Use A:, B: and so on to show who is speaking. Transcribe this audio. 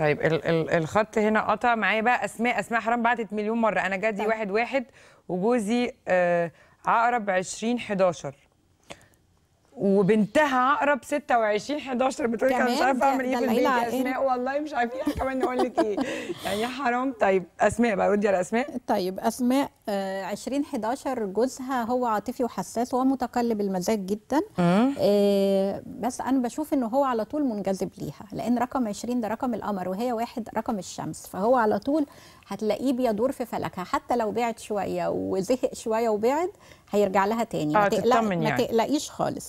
A: طيب ال ال الخط هنا قطع معايا بقى اسماء اسماء حرام بعتت مليون مره انا جدي طيب. واحد واحد وجوزي آه عقرب 20 11
B: وبنتها عقرب 26 11 بتقول انا مش عارفه اعمل ايه في البيت اسماء
C: والله
D: مش
B: عارفين كمان نقول لك ايه يعني حرام طيب اسماء بقى ودي على اسماء
E: طيب اسماء 20 آه، 11 جوزها هو عاطفي وحساس ومتقلب المزاج جدا آه، بس انا بشوف ان هو على طول منجذب ليها لان رقم 20 ده رقم القمر وهي واحد رقم الشمس فهو على طول هتلاقيه بيدور في فلكها حتى لو بعد شويه وزهق شويه وبعد هيرجع لها تاني آه ما, تقلق يعني. ما تقلقيش خالص